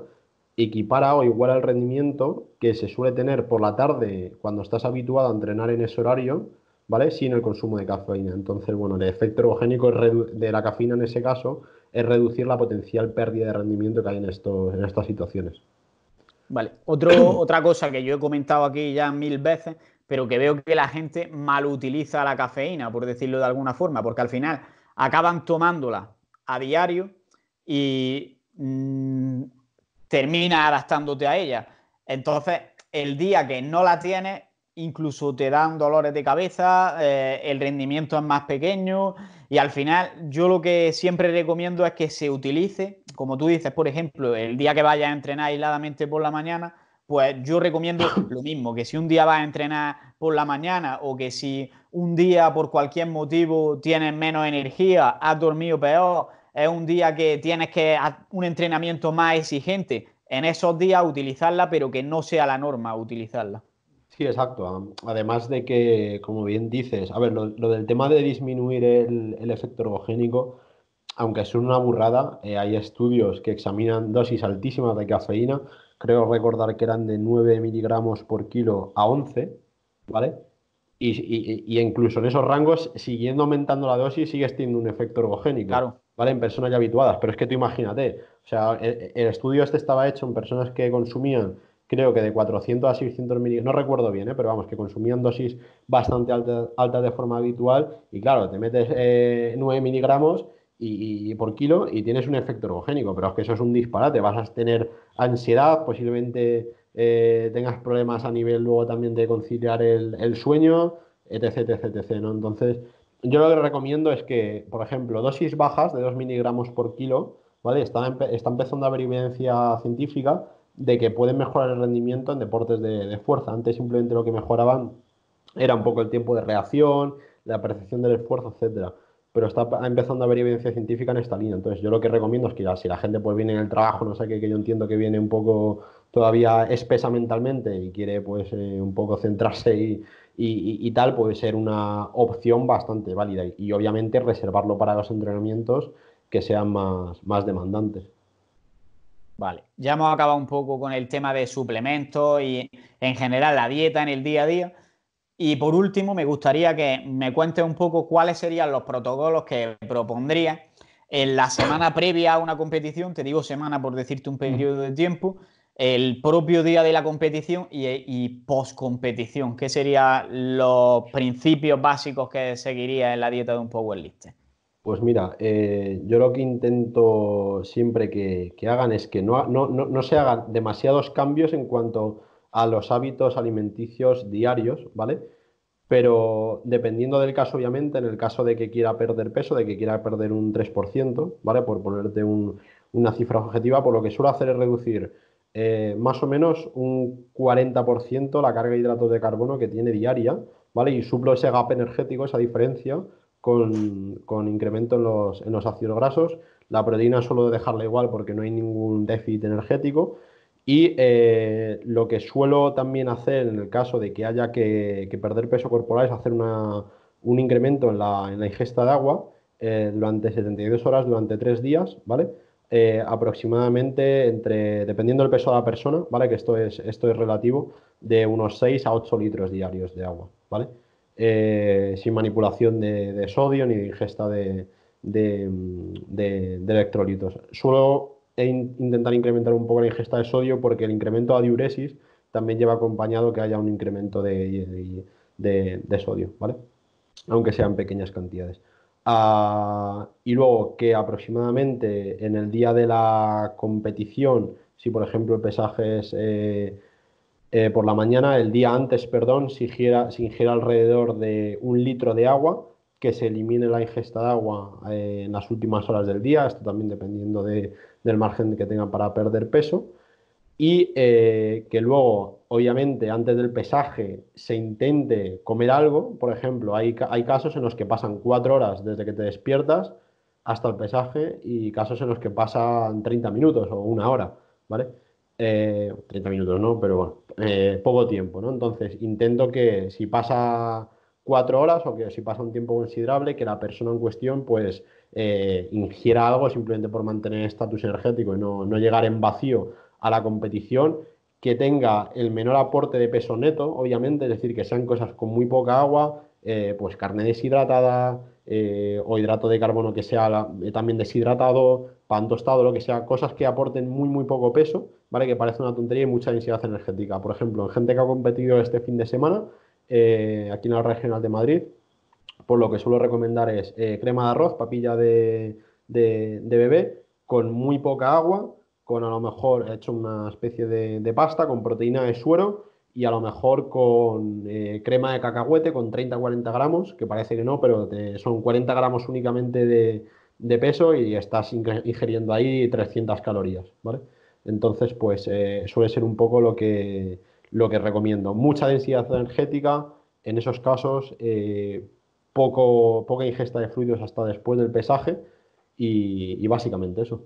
equipara o iguala el rendimiento que se suele tener por la tarde cuando estás habituado a entrenar en ese horario ¿vale? Sin el consumo de cafeína. Entonces, bueno, el efecto ergogénico de la cafeína en ese caso es reducir la potencial pérdida de rendimiento que hay en, estas situaciones. Vale, otra cosa que yo he comentado aquí ya mil veces, pero que veo que la gente mal utiliza la cafeína, por decirlo de alguna forma, porque al final acaban tomándola a diario y mm, termina adaptándote a ella. Entonces, el día que no la tienes, incluso te dan dolores de cabeza, eh, el rendimiento es más pequeño y al final yo lo que siempre recomiendo es que se utilice, como tú dices, por ejemplo, el día que vayas a entrenar aisladamente por la mañana, pues yo recomiendo lo mismo, que si un día vas a entrenar por la mañana o que si un día por cualquier motivo tienes menos energía, has dormido peor, es un día que tienes que un entrenamiento más exigente, en esos días utilizarla, pero que no sea la norma utilizarla. Sí, exacto. Además de que, como bien dices, a ver, lo, del tema de disminuir el, efecto ergogénico, aunque es una burrada, eh, hay estudios que examinan dosis altísimas de cafeína, creo recordar que eran de 9 miligramos por kilo a 11, ¿vale? Y, incluso en esos rangos, siguiendo aumentando la dosis, sigues teniendo un efecto ergogénico. Claro. ¿Vale? En personas ya habituadas. Pero es que tú imagínate, o sea, e, e, el estudio este estaba hecho en personas que consumían creo que de 400 a 600 miligramos, no recuerdo bien, ¿eh? pero vamos, que consumían dosis bastante altas alta de forma habitual y claro, te metes eh, 9 miligramos y, por kilo y tienes un efecto ergogénico, pero es que eso es un disparate, vas a tener ansiedad, posiblemente eh, tengas problemas a nivel luego también de conciliar el, sueño, etc, etc, Entonces, yo lo que recomiendo es que, por ejemplo, dosis bajas de 2 miligramos por kilo, ¿vale? Está, está empezando a haber evidencia científica de que pueden mejorar el rendimiento en deportes de, fuerza. Antes simplemente lo que mejoraban era un poco el tiempo de reacción, la percepción del esfuerzo, etcétera. Pero está empezando a haber evidencia científica en esta línea. Entonces, yo lo que recomiendo es que si la gente pues viene en el trabajo, no sé qué, que yo entiendo que viene un poco todavía espesa mentalmente y quiere pues eh, un poco centrarse y, tal, puede ser una opción bastante válida. Y, y obviamente reservarlo para los entrenamientos que sean más, más demandantes. Vale, ya hemos acabado un poco con el tema de suplementos y en general la dieta en el día a día. Y por último, me gustaría que me cuentes un poco cuáles serían los protocolos que propondría en la semana previa a una competición, te digo semana por decirte un periodo de tiempo, el propio día de la competición y, y post-competición. ¿Qué serían los principios básicos que seguiría en la dieta de un powerlifter? Pues mira, eh, yo lo que intento siempre que, hagan es que no, no, se hagan demasiados cambios en cuanto a los hábitos alimenticios diarios, ¿vale? Pero dependiendo del caso, obviamente, en el caso de que quiera perder peso, de que quiera perder un 3%, ¿vale? Por ponerte una cifra objetiva, por lo que suelo hacer es reducir eh, más o menos un 40% la carga de hidratos de carbono que tiene diaria, ¿vale? Y suplo ese gap energético, esa diferencia, con, incremento en los, ácidos grasos. La proteína suelo dejarla igual porque no hay ningún déficit energético. Y eh, lo que suelo también hacer en el caso de que haya que, perder peso corporal es hacer un incremento en la, ingesta de agua eh, durante 72 horas, durante 3 días, ¿vale? Eh, aproximadamente entre, dependiendo del peso de la persona, ¿vale? Que esto es, esto es relativo, de unos 6 a 8 litros diarios de agua, ¿vale? Eh, sin manipulación de, sodio ni ingesta mm, de, electrolitos. Suelo intentar incrementar un poco la ingesta de sodio porque el incremento a diuresis también lleva acompañado que haya un incremento de, sodio, Aunque sean pequeñas cantidades. Ah, y luego que aproximadamente en el día de la competición, si por ejemplo el pesaje es... Eh, eh, por la mañana, el día antes, perdón, se ingiera, alrededor de un litro de agua, que se elimine la ingesta de agua eh, en las últimas horas del día, esto también dependiendo del margen que tenga para perder peso, y eh, que luego, obviamente, antes del pesaje se intente comer algo, por ejemplo, hay, hay casos en los que pasan cuatro horas desde que te despiertas hasta el pesaje y casos en los que pasan 30 minutos o una hora, ¿vale? 30 minutos no, pero bueno, eh, poco tiempo, ¿no? Entonces intento que si pasa cuatro horas o que si pasa un tiempo considerable, que la persona en cuestión pues eh, ingiera algo simplemente por mantener estatus energético y no, llegar en vacío a la competición, que tenga el menor aporte de peso neto, obviamente, es decir, que sean cosas con muy poca agua, eh, pues carne deshidratada o hidrato de carbono que sea también deshidratado, pan tostado, lo que sea, cosas que aporten muy, muy poco peso, ¿vale? Que parece una tontería y mucha densidad energética. Por ejemplo, en gente que ha competido este fin de semana, eh, aquí en la Regional de Madrid, por lo que suelo recomendar es eh, crema de arroz, papilla de, bebé, con muy poca agua, con a lo mejor he hecho una especie de, pasta con proteína de suero y a lo mejor con eh, crema de cacahuete con 30-40 gramos, que parece que no, pero son 40 gramos únicamente de, de peso y estás ingiriendo ahí 300 calorías, ¿vale? Entonces, pues eh, suele ser un poco lo que, lo que recomiendo. Mucha densidad energética, en esos casos, eh, poco, poca ingesta de fluidos hasta después del pesaje y, básicamente eso.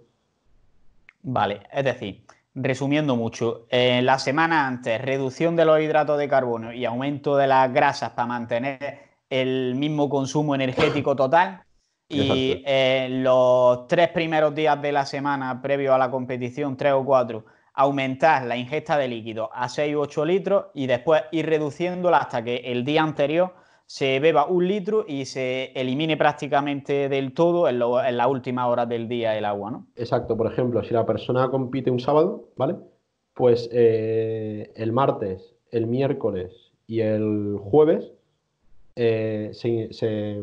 Vale, es decir, resumiendo mucho, la semana antes, reducción de los hidratos de carbono y aumento de las grasas para mantener el mismo consumo energético total, y eh, los tres primeros días de la semana previo a la competición, tres o cuatro, aumentar la ingesta de líquido a seis u ocho litros y después ir reduciéndola hasta que el día anterior se beba un litro y se elimine prácticamente del todo en, la última hora del día el agua, ¿no? Exacto, por ejemplo, si la persona compite un sábado, ¿vale? Pues eh, el martes, el miércoles y el jueves eh, se,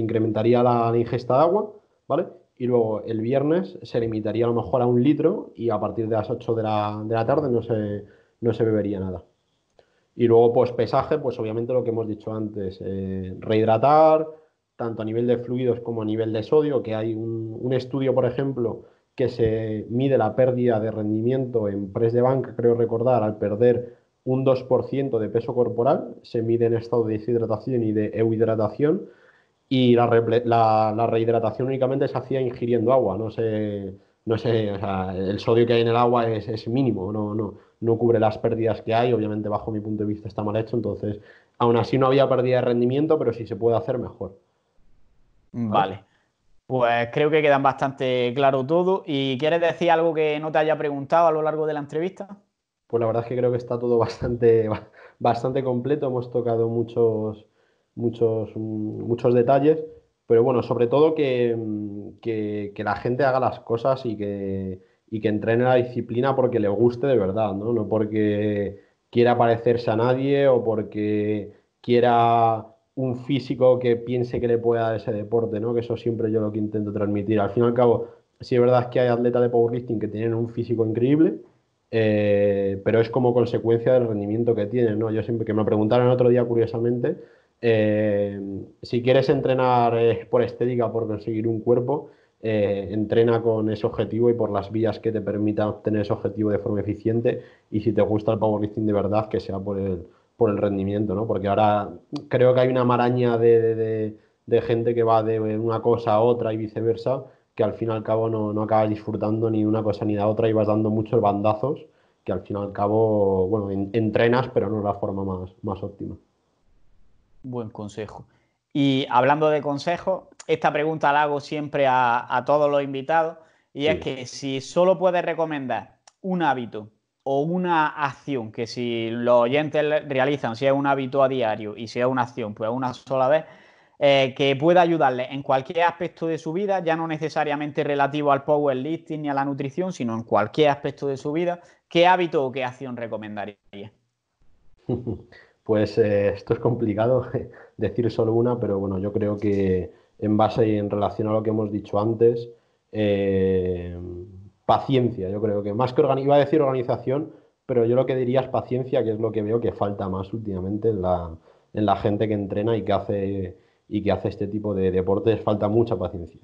incrementaría la, ingesta de agua, ¿vale? Y luego el viernes se limitaría a lo mejor a un litro y a partir de las 8 de la, tarde no se, no se bebería nada. Y luego, pues pesaje, pues obviamente lo que hemos dicho antes, eh, rehidratar, tanto a nivel de fluidos como a nivel de sodio, que hay un, estudio, por ejemplo, que se mide la pérdida de rendimiento en press de banca, creo recordar, al perder un 2% de peso corporal, se mide en estado de deshidratación y de euhidratación, y la, rehidratación únicamente se hacía ingiriendo agua, no sé no sé el sodio que hay en el agua es, mínimo, no, no, no cubre las pérdidas que hay, obviamente bajo mi punto de vista está mal hecho, entonces aún así no había pérdida de rendimiento, pero sí se puede hacer mejor. Vale. Pues creo que quedan bastante claro todo. ¿Y quieres decir algo que no te haya preguntado a lo largo de la entrevista? pues la verdad es que creo que está todo bastante, bastante completo. Hemos tocado muchos, muchos, muchos detalles, pero bueno, sobre todo que, la gente haga las cosas y que, y que entrene la disciplina porque le guste de verdad, ¿no? No porque quiera parecerse a nadie o porque quiera un físico que piense que le pueda dar ese deporte, ¿no? Que eso siempre yo lo que intento transmitir. Al fin y al cabo, si es verdad que hay atletas de powerlifting que tienen un físico increíble, eh, pero es como consecuencia del rendimiento que tiene, ¿no? Yo siempre que me preguntaron el otro día, curiosamente, eh, si quieres entrenar eh, por estética, por conseguir un cuerpo, entrena con ese objetivo y por las vías que te permitan obtener ese objetivo de forma eficiente y si te gusta el powerlifting de verdad, que sea por el, por el rendimiento, ¿no? Porque ahora creo que hay una maraña de gente que va de una cosa a otra y viceversa que al fin y al cabo no, no acabas disfrutando ni una cosa ni la otra y vas dando muchos bandazos que al fin y al cabo, bueno, entrenas, pero no es la forma más, más óptima. Buen consejo. Y hablando de consejo, esta pregunta la hago siempre a, todos los invitados, y es que si solo puedes recomendar un hábito o una acción, que si los oyentes realizan, si es un hábito a diario y si es una acción, pues una sola vez, eh, que pueda ayudarle en cualquier aspecto de su vida, ya no necesariamente relativo al powerlifting ni a la nutrición, sino en cualquier aspecto de su vida, ¿qué hábito o qué acción recomendaría? Pues eh, esto es complicado decir solo una, pero bueno, yo creo que en base y en relación a lo que hemos dicho antes, eh, paciencia, yo creo que más que iba a decir organización, pero yo lo que diría es paciencia, que es lo que veo que falta más últimamente en la, en la gente que entrena y que hace y que hace este tipo de deportes, falta mucha paciencia.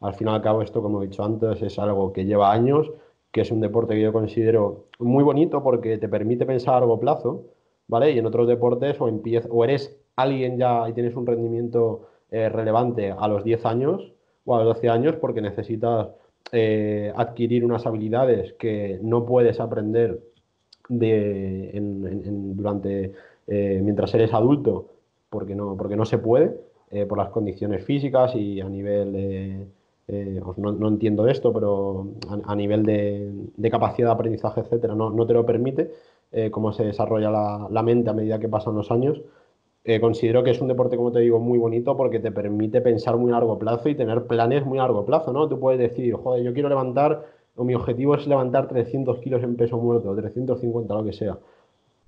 Al fin y al cabo, esto, como he dicho antes, es algo que lleva años, que es un deporte que yo considero muy bonito porque te permite pensar a largo plazo, ¿vale? Y en otros deportes o, o eres alguien ya y tienes un rendimiento eh, relevante a los 10 años o a los 12 años porque necesitas eh, adquirir unas habilidades que no puedes aprender durante, eh, mientras eres adulto porque no, porque no se puede eh, por las condiciones físicas y a nivel de, eh, pues no, entiendo esto, pero a, nivel de, capacidad de aprendizaje, etcétera, no, te lo permite, eh, cómo se desarrolla la, la, mente a medida que pasan los años. considero que es un deporte, como te digo, muy bonito porque te permite pensar muy a largo plazo y tener planes muy a largo plazo, ¿no? Tú puedes decir, joder, yo quiero levantar, o mi objetivo es levantar 300 kilos en peso muerto, 350, lo que sea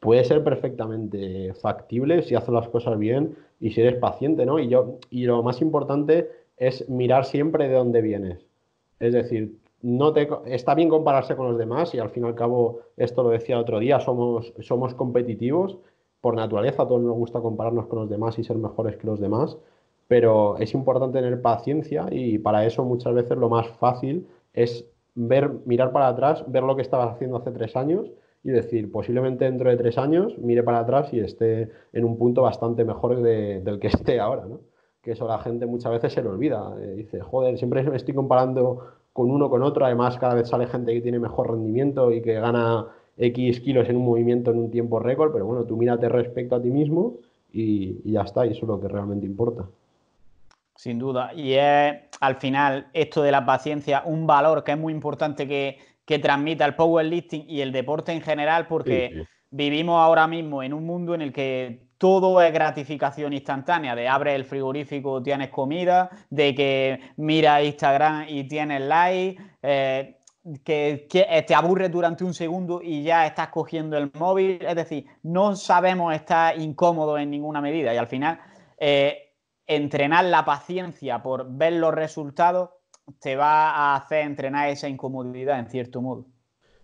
puede ser perfectamente factible si haces las cosas bien y si eres paciente, ¿no? Y, yo, y lo más importante es mirar siempre de dónde vienes. Es decir, no te, está bien compararse con los demás y al fin y al cabo, esto lo decía otro día, somos, somos competitivos por naturaleza, a todos nos gusta compararnos con los demás y ser mejores que los demás, pero es importante tener paciencia y para eso muchas veces lo más fácil es ver, mirar para atrás, ver lo que estabas haciendo hace tres años y decir, posiblemente dentro de tres años mire para atrás y esté en un punto bastante mejor del que esté ahora, ¿no? Que eso la gente muchas veces se lo olvida. Eh, dice, joder, siempre me estoy comparando con uno con otro. Además, cada vez sale gente que tiene mejor rendimiento y que gana X kilos en un movimiento en un tiempo récord. Pero bueno, tú mírate respecto a ti mismo y, y ya está. Y eso es lo que realmente importa. Sin duda. Y es, al final, esto de la paciencia, un valor que es muy importante que que transmita el powerlifting y el deporte en general, porque vivimos ahora mismo en un mundo en el que todo es gratificación instantánea, de abres el frigorífico, tienes comida, de que miras Instagram y tienes like, eh, que, eh, te aburres durante un segundo y ya estás cogiendo el móvil, es decir, no sabemos estar incómodos en ninguna medida y al final... Eh, entrenar la paciencia por ver los resultados te va a hacer entrenar esa incomodidad en cierto modo.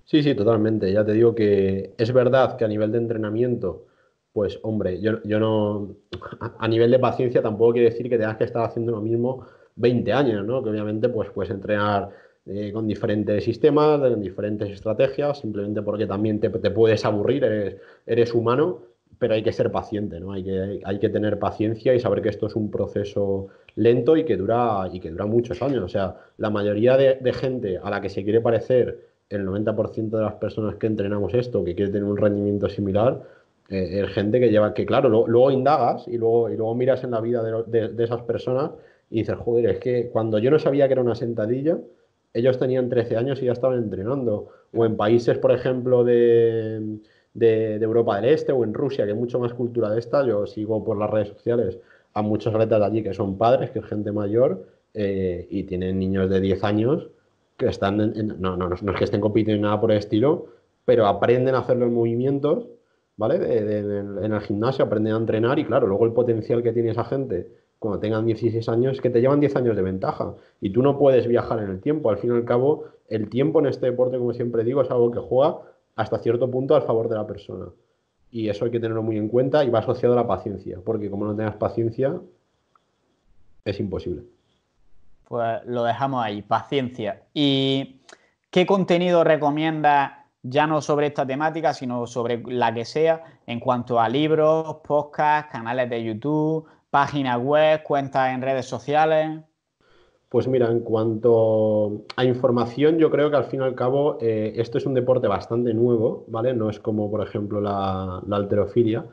Sí, sí, totalmente. Ya te digo que es verdad que a nivel de entrenamiento, pues hombre, yo, no, a nivel de paciencia tampoco quiere decir que tengas que estar haciendo lo mismo 20 años, ¿no? Que obviamente pues puedes entrenar eh, con diferentes sistemas, con diferentes estrategias, simplemente porque también te, puedes aburrir, eres humano pero hay que ser paciente, ¿no? Hay que, hay que tener paciencia y saber que esto es un proceso lento y que dura, y que dura muchos años. O sea, la mayoría de, gente a la que se quiere parecer, el 90% de las personas que entrenamos esto, que quiere tener un rendimiento similar, eh, es gente que lleva, que claro, luego indagas y luego, y luego miras en la vida de, de esas personas y dices, joder, es que cuando yo no sabía que era una sentadilla, ellos tenían 13 años y ya estaban entrenando. O en países, por ejemplo, de de, Europa del Este o en Rusia, que es mucho más cultura de esta, yo sigo por las redes sociales a muchos atletas de allí que son padres, que es gente mayor eh, y tienen niños de 10 años que están, en, no, no, es que estén compitiendo nada por el estilo, pero aprenden a hacer los movimientos, ¿vale? en el gimnasio aprenden a entrenar y claro, luego el potencial que tiene esa gente cuando tengan 16 años es que te llevan 10 años de ventaja y tú no puedes viajar en el tiempo. Al fin y al cabo, el tiempo en este deporte, como siempre digo, es algo que juega hasta cierto punto al favor de la persona. Y eso hay que tenerlo muy en cuenta y va asociado a la paciencia, porque como no tengas paciencia, es imposible. Pues lo dejamos ahí, paciencia. ¿Y qué contenido recomienda ya no sobre esta temática, sino sobre la que sea, en cuanto a libros, podcasts, canales de YouTube, páginas web, cuentas en redes sociales? Pues mira, en cuanto a información, yo creo que al fin y al cabo eh, esto es un deporte bastante nuevo, ¿vale? No es como, por ejemplo, la, alterofilia.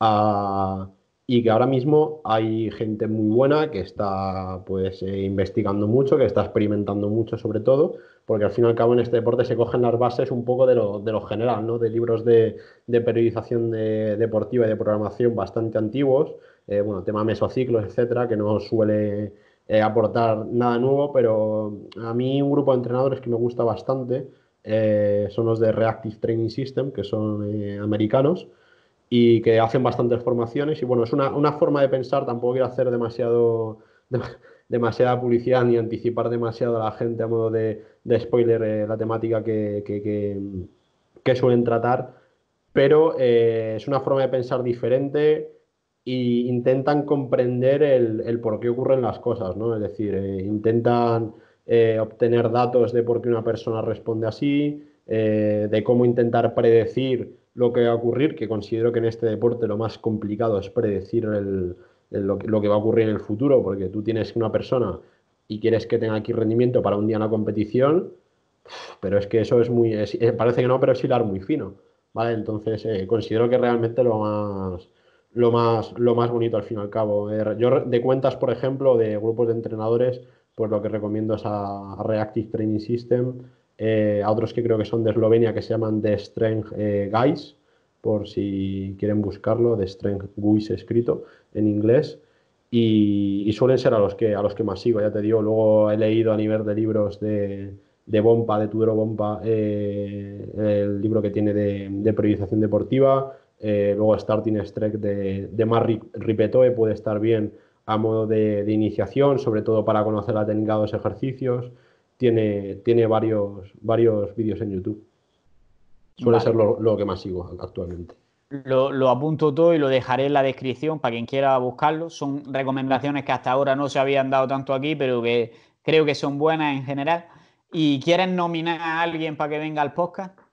Ah, y que ahora mismo hay gente muy buena que está pues eh, investigando mucho, que está experimentando mucho sobre todo, porque al fin y al cabo en este deporte se cogen las bases un poco de lo, general, ¿no? De libros de, de periodización deportiva y de programación bastante antiguos, eh, bueno, tema mesociclos, etcétera, que no suele eh, aportar nada nuevo, pero a mí un grupo de entrenadores que me gusta bastante eh, son los de Reactive Training System, que son eh, americanos y que hacen bastantes formaciones. Y bueno, es una, una forma de pensar, tampoco quiero hacer demasiado... demasiada publicidad ni anticipar demasiado a la gente a modo de, de spoiler la temática que, que, suelen tratar, pero es una forma de pensar diferente y intentan comprender el, por qué ocurren las cosas, ¿no? Es decir, eh, intentan eh, obtener datos de por qué una persona responde así, eh, de cómo intentar predecir lo que va a ocurrir, que considero que en este deporte lo más complicado es predecir lo, que va a ocurrir en el futuro, porque tú tienes una persona y quieres que tenga aquí rendimiento para un día en la competición, pero es que eso es muy, parece que no, pero es hilar muy fino, ¿vale? Entonces considero que realmente lo más lo más, bonito al fin y al cabo. Eh, yo de cuentas, por ejemplo, de grupos de entrenadores, pues lo que recomiendo es a, Reactive Training System, eh, a otros que creo que son de Eslovenia que se llaman The Strength eh, Guys, por si quieren buscarlo, The Strength Guys escrito en inglés. Y, suelen ser a los, que, a los que más sigo, ya te digo. Luego he leído a nivel de libros de, de Bompa, de Tudor Bompa, el libro que tiene de, de periodización deportiva eh, luego Starting Strike de, de Mar Ripetoe puede estar bien a modo de, de, iniciación, sobre todo para conocer la técnica de los ejercicios. Tiene, tiene varios, varios vídeos en YouTube. Suele ser lo, lo, que más sigo actualmente. Lo, lo, apunto todo y lo dejaré en la descripción para quien quiera buscarlo. Son recomendaciones que hasta ahora no se habían dado tanto aquí, pero que creo que son buenas en general. ¿Y quieren nominar a alguien para que venga al podcast?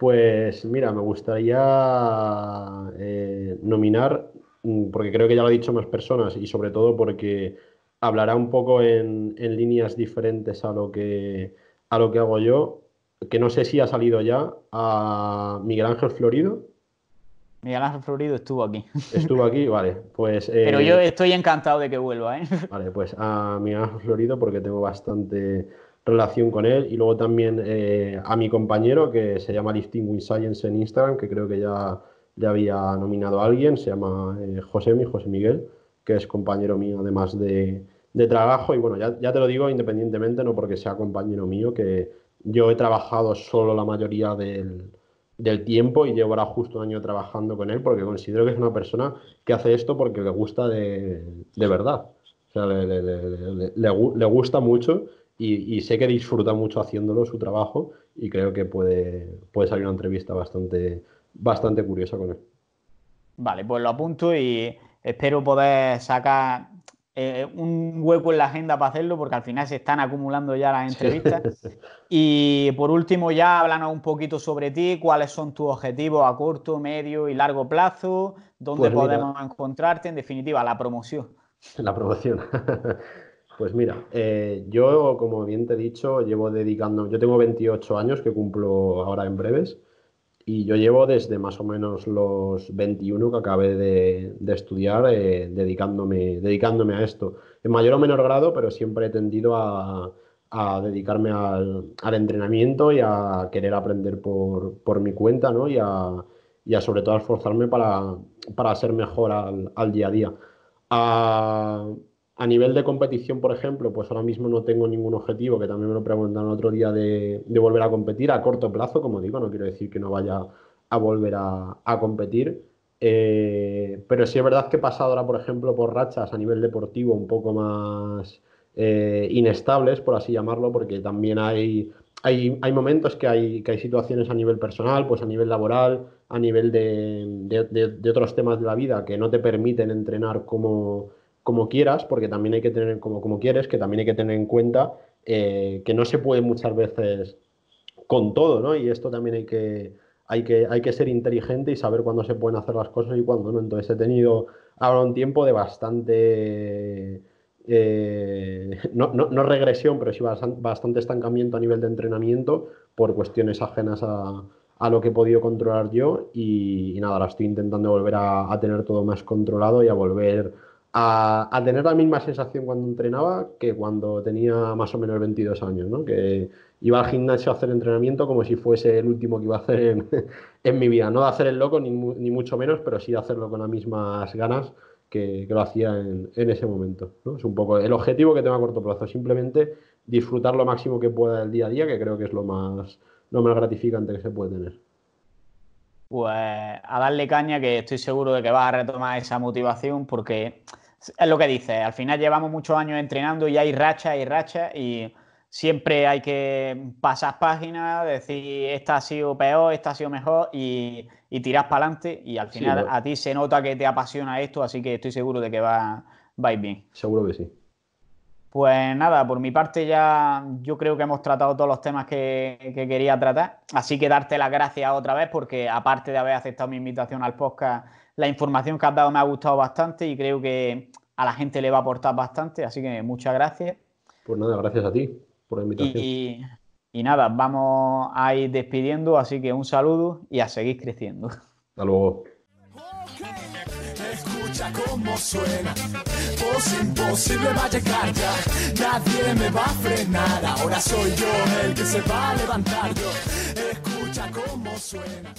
Pues mira, me gustaría eh, nominar, mm, porque creo que ya lo ha dicho más personas y sobre todo porque hablará un poco en, líneas diferentes a lo, que, a lo que hago yo, que no sé si ha salido ya, a Miguel Ángel Florido. Miguel Ángel Florido estuvo aquí. Estuvo aquí, vale. Pues, Pero eh, yo estoy encantado de que vuelva, ¿eh? Vale, pues a Miguel Ángel Florido porque tengo bastante relación con él y luego también eh, a mi compañero que se llama Distinguished Science en Instagram, que creo que ya había nominado a alguien, se llama eh, José, mi José Miguel, que es compañero mío además de, trabajo y bueno, ya, te lo digo independientemente, no porque sea compañero mío, que yo he trabajado solo la mayoría del, tiempo y llevo ahora justo un año trabajando con él porque considero que es una persona que hace esto porque le gusta de, verdad. O sea, le, le gusta mucho y, sé que disfruta mucho haciéndolo su trabajo y creo que puede, puede salir una entrevista bastante, bastante curiosa con él. Vale, pues lo apunto y espero poder sacar eh, un hueco en la agenda para hacerlo porque al final se están acumulando ya las entrevistas. Y por último ya háblanos un poquito sobre ti, cuáles son tus objetivos a corto, medio y largo plazo, dónde pues podemos encontrarte, en definitiva, la promoción. La promoción. Pues mira, eh, yo como bien te he dicho, llevo dedicando, yo tengo 28 años que cumplo ahora en breves y yo llevo desde más o menos los 21 que acabé de, de estudiar eh, dedicándome, dedicándome a esto, en mayor o menor grado, pero siempre he tendido a, a dedicarme al, al, entrenamiento y a querer aprender por, por mi cuenta ¿no? y, a, y, sobre todo a esforzarme para, para ser mejor al, al día a día. A, ah, a nivel de competición, por ejemplo, pues ahora mismo no tengo ningún objetivo, que también me lo preguntaron otro día, de, volver a competir a corto plazo, como digo, no quiero decir que no vaya a volver a, competir. Eh, pero sí es verdad que he pasado ahora, por ejemplo, por rachas a nivel deportivo un poco más eh, inestables, por así llamarlo, porque también hay, hay, hay momentos que hay, que hay situaciones a nivel personal, pues a nivel laboral, a nivel de otros temas de la vida que no te permiten entrenar como, como quieras, porque también hay que tener, como, como quieres, que también hay que tener en cuenta eh, que no se puede muchas veces con todo, ¿no? Y esto también hay que, hay que, hay que ser inteligente y saber cuándo se pueden hacer las cosas y cuándo no. Entonces he tenido ahora un tiempo de bastante, eh, no, regresión, pero sí bastante estancamiento a nivel de entrenamiento por cuestiones ajenas a, lo que he podido controlar yo y, nada, ahora estoy intentando volver a tener todo más controlado y a volver a, tener la misma sensación cuando entrenaba que cuando tenía más o menos 22 años, ¿no? que iba al gimnasio a hacer entrenamiento como si fuese el último que iba a hacer en, mi vida, no de hacer el loco ni, mucho menos, pero sí de hacerlo con las mismas ganas que, lo hacía en, ese momento. ¿no? Es un poco el objetivo que tengo a corto plazo, simplemente disfrutar lo máximo que pueda del día a día, que creo que es lo más, lo más gratificante que se puede tener. Pues a darle caña que estoy seguro de que vas a retomar esa motivación porque es lo que dice al final llevamos muchos años entrenando y hay rachas y rachas y siempre hay que pasar páginas, decir esta ha sido peor, esta ha sido mejor y, y tirar para adelante y al final a ti se nota que te apasiona esto, así que estoy seguro de que va, va bien. Seguro que sí. Pues nada, por mi parte ya yo creo que hemos tratado todos los temas que, que quería tratar, así que darte las gracias otra vez porque aparte de haber aceptado mi invitación al podcast, la información que has dado me ha gustado bastante y creo que a la gente le va a aportar bastante, así que muchas gracias. Pues nada, gracias a ti por la invitación. Y, nada, vamos a ir despidiendo, así que un saludo y a seguir creciendo. Hasta luego. Escucha cómo suena. imposible va a llegar ya. Nadie me va a frenar. Ahora soy yo el que se va a levantar. Yo. Escucha cómo suena.